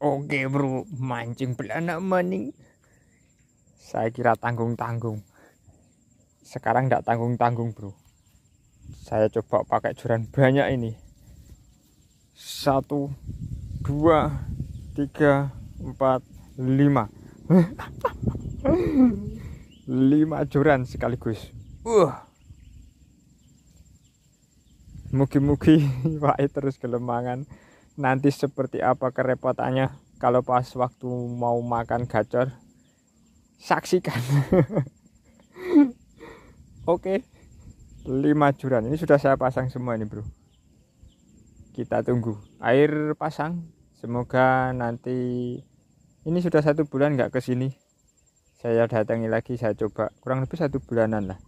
Oke bro, mancing belanak maning. Saya kira tanggung-tanggung. Sekarang tidak tanggung-tanggung bro. Saya coba pakai joran banyak ini. Satu, dua, tiga, empat, lima. lima joran sekaligus. Uh. Mugi-mugi wae terus kelemangan nanti seperti apa kerepotannya kalau pas waktu mau makan gacor saksikan oke lima juran ini sudah saya pasang semua ini bro kita tunggu air pasang semoga nanti ini sudah satu bulan nggak kesini saya datangi lagi saya coba kurang lebih satu bulanan lah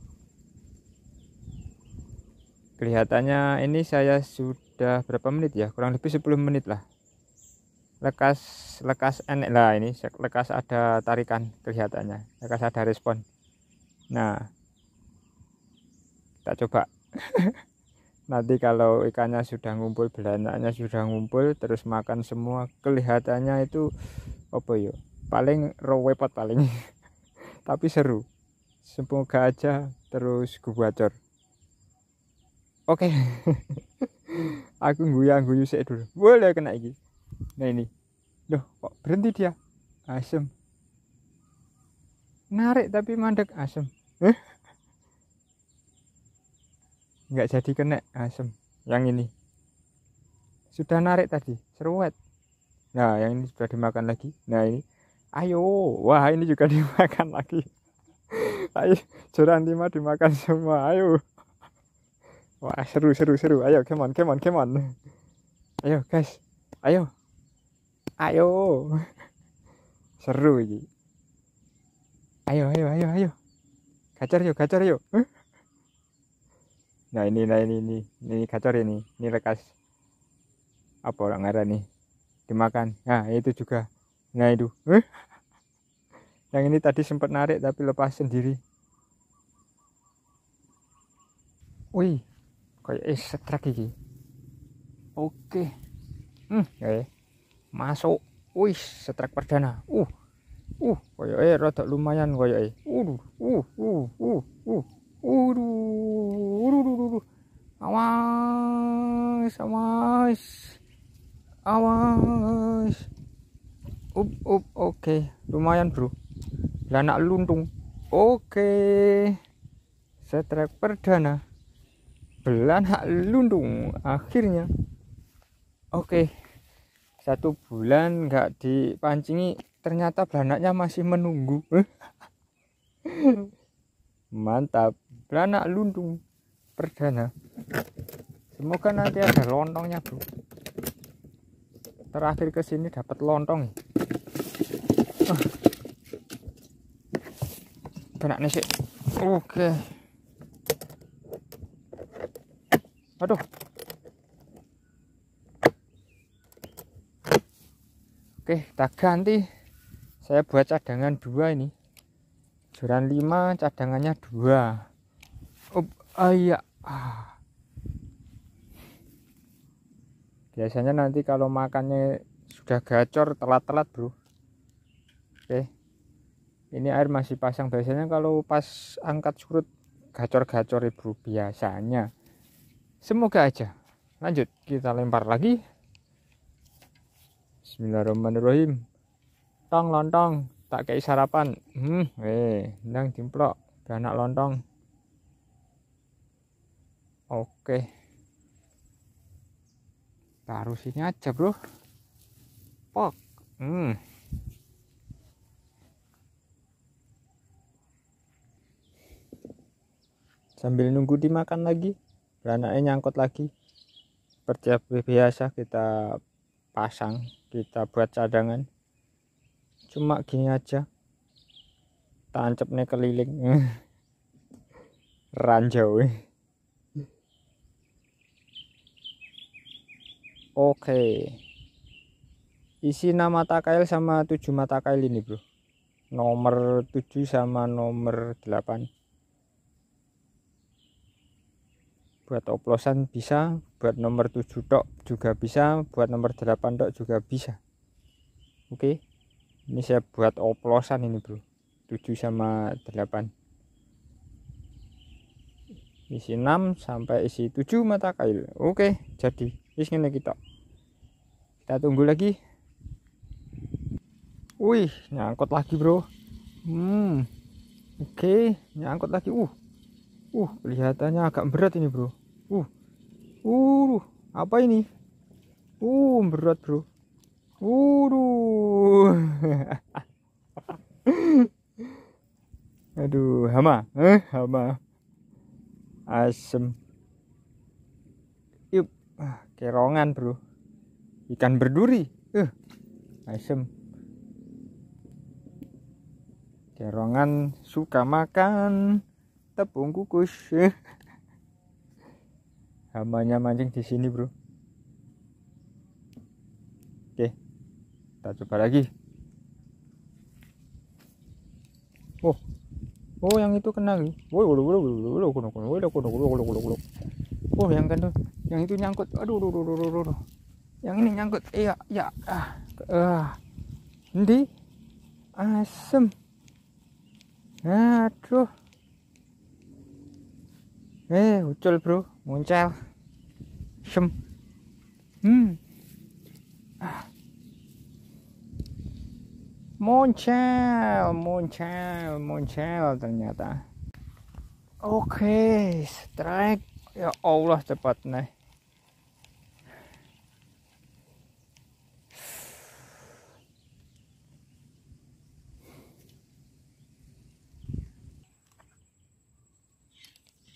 kelihatannya ini saya sudah sudah berapa menit ya kurang lebih 10 menit lah lekas lekas enek lah ini lekas ada tarikan kelihatannya lekas ada respon nah kita coba nanti kalau ikannya sudah ngumpul belanaknya sudah ngumpul terus makan semua kelihatannya itu apa yo ya? paling rowepot paling tapi seru semoga aja terus gue bocor oke okay. aku guyang guyu sik dulu boleh kena iki nah ini loh kok berhenti dia asem narik tapi mandek asem eh? nggak jadi kena asem yang ini sudah narik tadi seruat nah yang ini sudah dimakan lagi nah ini ayo wah ini juga dimakan lagi ayo joran lima dimakan semua ayo Wah seru seru seru. Ayo come on come on come on. Ayo guys. Ayo. Ayo. Seru ini. Ayo ayo ayo ayo. Kacar yuk kacar yuk. Nah ini nah ini ini ini kacar ini ini lekas apa orang ada nih dimakan. Nah itu juga. Nah itu. Yang ini tadi sempat narik tapi lepas sendiri. Wih, kayak eh setrek iki oke hmm ya, ya masuk wih setrek perdana uh uh kayak eh rada lumayan kayak eh uh uh uh uh uh uh uh uh uh uh uh uh uh awas awas awas up up oke okay. lumayan bro uh luntung oke okay. setrek perdana belanak lundung akhirnya oke okay, satu bulan nggak dipancingi ternyata belanaknya masih menunggu mantap belanak lundung perdana semoga nanti ada lontongnya bro terakhir kesini dapat lontong ah. benak nih sih oke okay. Aduh. Oke, kita ganti. Saya buat cadangan dua ini. Joran 5, cadangannya dua. Oh, ayah iya. ah. Biasanya nanti kalau makannya sudah gacor telat-telat, Bro. Oke. Ini air masih pasang biasanya kalau pas angkat surut gacor-gacor, ibu biasanya semoga aja lanjut kita lempar lagi Bismillahirrahmanirrahim tong lontong tak kayak sarapan hmm eh nang dimplok anak lontong oke baru sini aja bro pok hmm sambil nunggu dimakan lagi beranaknya nyangkut lagi seperti biasa kita pasang kita buat cadangan cuma gini aja tancapnya keliling ranjau oke isi nama kail sama tujuh mata kail ini bro nomor tujuh sama nomor delapan. buat oplosan bisa buat nomor 7 tok juga bisa buat nomor 8 tok juga bisa oke okay. ini saya buat oplosan ini bro 7 sama 8 isi 6 sampai isi 7 mata kail oke okay, jadi isinya kita kita tunggu lagi wih nyangkut lagi bro hmm oke okay, nyangkut lagi uh uh kelihatannya agak berat ini bro Uh, apa ini? Uh, berat bro. Uh. Aduh, hama, eh, hama. Asem. Yuk, ah, kerongan bro. Ikan berduri, eh, asem. Kerongan suka makan tepung kukus. Eh hamanya mancing di sini bro oke kita coba lagi oh oh yang itu kena lagi oh yang kan tuh yang itu nyangkut aduh aduh aduh aduh, aduh. yang ini nyangkut iya iya ah ah nanti asem aduh eh ucul bro muncul sem hmm ah. muncul muncul muncul ternyata oke okay, strike ya Allah cepat nih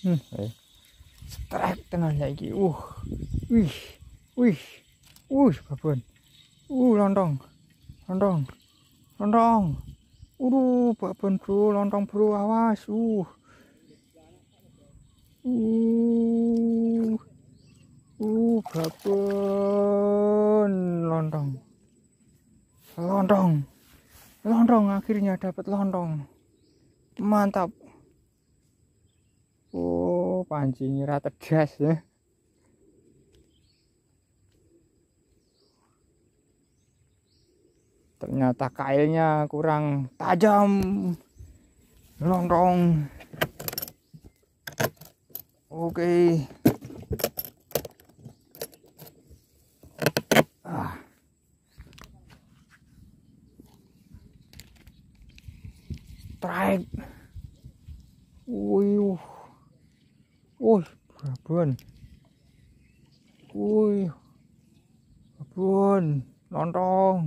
Hmm. Eh. Strike iki. Uh. Wih. Wih. Wih, babon. Uh, lontong. Lontong. Lontong. Uduh, babon bro, lontong bro, awas. Uh. Uh. Uh, babon lontong. Lontong. Lontong akhirnya dapat lontong. Mantap. Oh, pancinya rata ya. Ternyata kailnya kurang tajam. longrong. Oke. Okay. Ah. Strike. babon woi babon lontong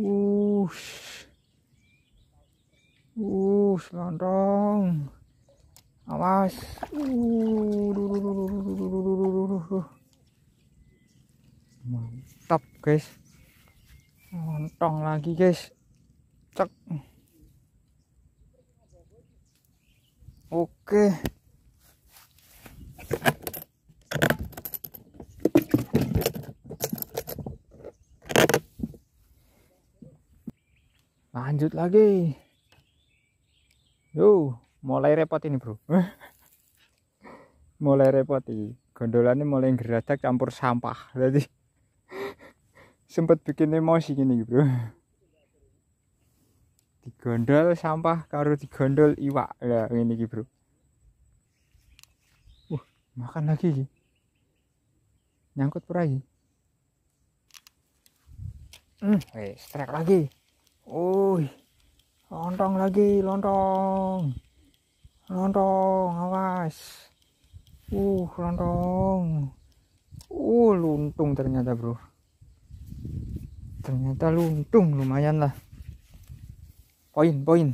ush ush lontong awas mantap guys lontong lagi guys cek oke okay. lanjut lagi yo mulai repot ini bro mulai repot ini gondolannya mulai geradak campur sampah jadi sempat bikin emosi gini bro digondol sampah karo digondol iwak ya ini bro uh makan lagi nyangkut perai hmm, eh, strike lagi Oi, lontong lagi, lontong. Lontong, awas. Uh, lontong. Uh, luntung ternyata, Bro. Ternyata luntung lumayan lah. Poin, poin.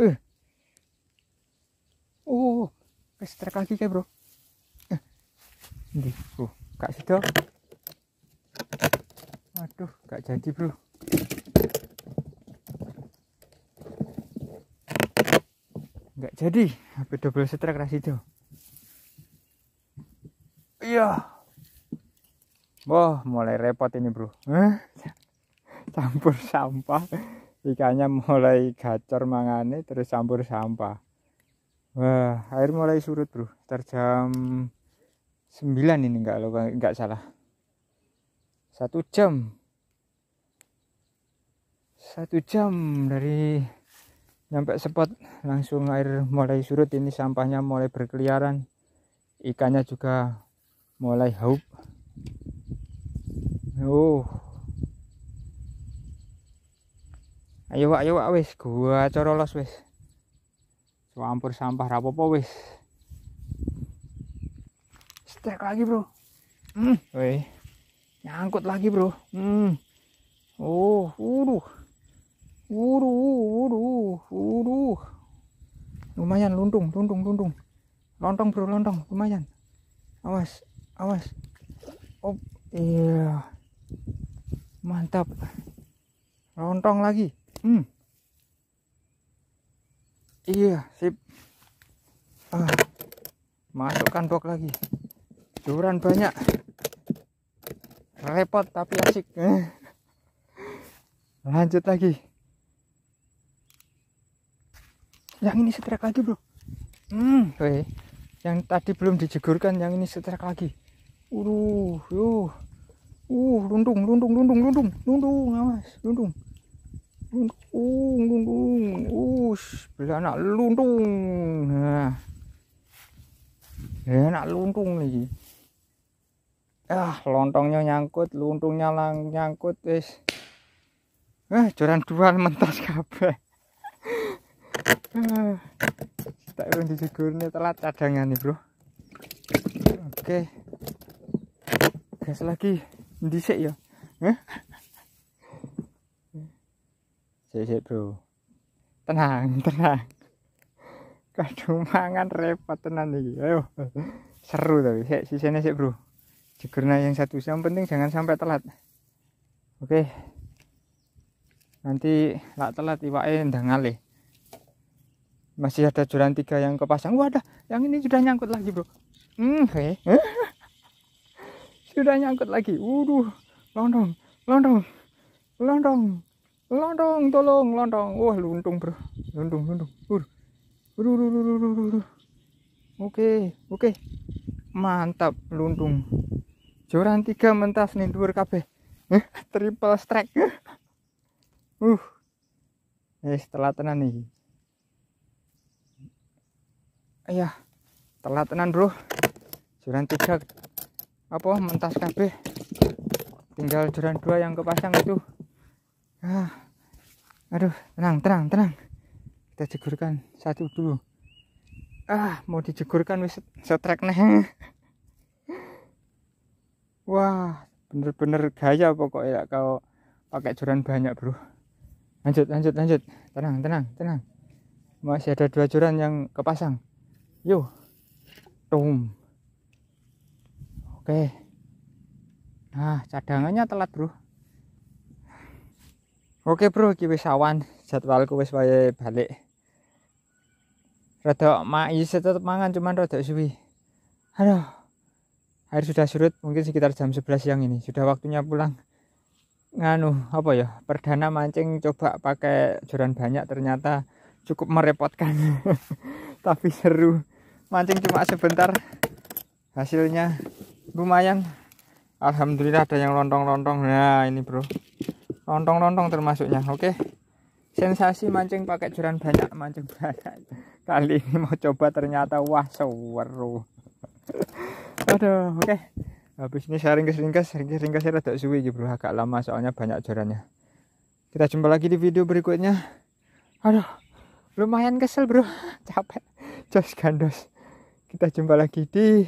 Eh. Uh. Uh, kesetrek lagi kayak, Bro. Eh. Uh, kak situ. Aduh, gak jadi, Bro. nggak jadi HP double strike itu iya wah mulai repot ini bro campur sampah ikannya mulai gacor mangane terus campur sampah wah air mulai surut bro terjam 9 ini enggak lo enggak salah satu jam satu jam dari nyampe spot langsung air mulai surut ini sampahnya mulai berkeliaran ikannya juga mulai haup oh ayo wak ayo wak wis gua corolos wis campur sampah rapopo wis stek lagi bro hmm nyangkut lagi bro hmm oh uduh Wuru, wuru, wuru. Lumayan luntung, luntung, luntung. Lontong bro, lontong, lumayan. Awas, awas. Oh, iya. Mantap. Lontong lagi. Hmm. Iya, sip. Ah. Masukkan box lagi. Joran banyak. Repot tapi asik. Lanjut lagi. yang ini setrek lagi bro hmm weh yang tadi belum dijegurkan yang ini setrek lagi uh yuh uh lundung lundung lundung lundung lundung awas lundung lundung lundung uh, us nak lundung nah enak lundung lagi ah lontongnya nyangkut lundungnya lang nyangkut es eh ah, joran dua mentas kabeh ah, tak urung dijugurne telat cadangan nih bro oke okay. gas lagi dhisik ya sik sik bro tenang tenang kadung mangan repot tenan nih. ayo seru tapi sik sisene sih bro jegurna yang satu yang penting jangan sampai telat oke nanti lak telat iwake dah ngalih masih ada joran tiga yang kepasang wadah yang ini sudah nyangkut lagi bro hmm okay. sudah nyangkut lagi waduh londong londong londong londong tolong londong wah luntung bro luntung luntung waduh oke oke mantap luntung joran tiga mentas nih dua kabeh triple strike uh eh setelah tenan nih Iya, telat tenan, Bro. Juran tiga apa mentas kb Tinggal juran dua yang kepasang itu. Ah. Aduh, tenang, tenang, tenang. Kita jegurkan satu dulu. Ah, mau dijegurkan wis setrek nih. Wah, bener-bener gaya pokoknya kau pakai joran banyak, Bro. Lanjut, lanjut, lanjut. Tenang, tenang, tenang masih ada dua joran yang kepasang Yo. Tum. Oke. Nah, cadangannya telat, Bro. Oke, Bro, iki wis awan, jadwalku wis wayahe balik. Rada mai tetep mangan cuman rada suwi. Aduh. Air sudah surut mungkin sekitar jam 11 siang ini. Sudah waktunya pulang. Nganu, apa ya? Perdana mancing coba pakai joran banyak ternyata cukup merepotkan. Tapi seru mancing cuma sebentar hasilnya lumayan Alhamdulillah ada yang lontong-lontong nah ini bro lontong-lontong termasuknya oke sensasi mancing pakai joran banyak mancing banyak kali ini mau coba ternyata wah seweru aduh oke okay. habis ini saya ringkas-ringkas ringkas-ringkas saya rada suwi gitu, bro agak lama soalnya banyak jorannya kita jumpa lagi di video berikutnya aduh lumayan kesel bro capek jos gandos kita jumpa lagi di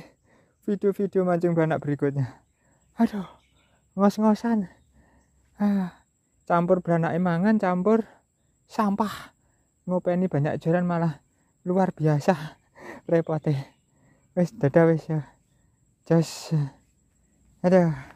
video-video mancing beranak berikutnya aduh ngos-ngosan ah, campur beranak emangan campur sampah ngopeni banyak joran malah luar biasa repotnya wes dadah wes ya jas aduh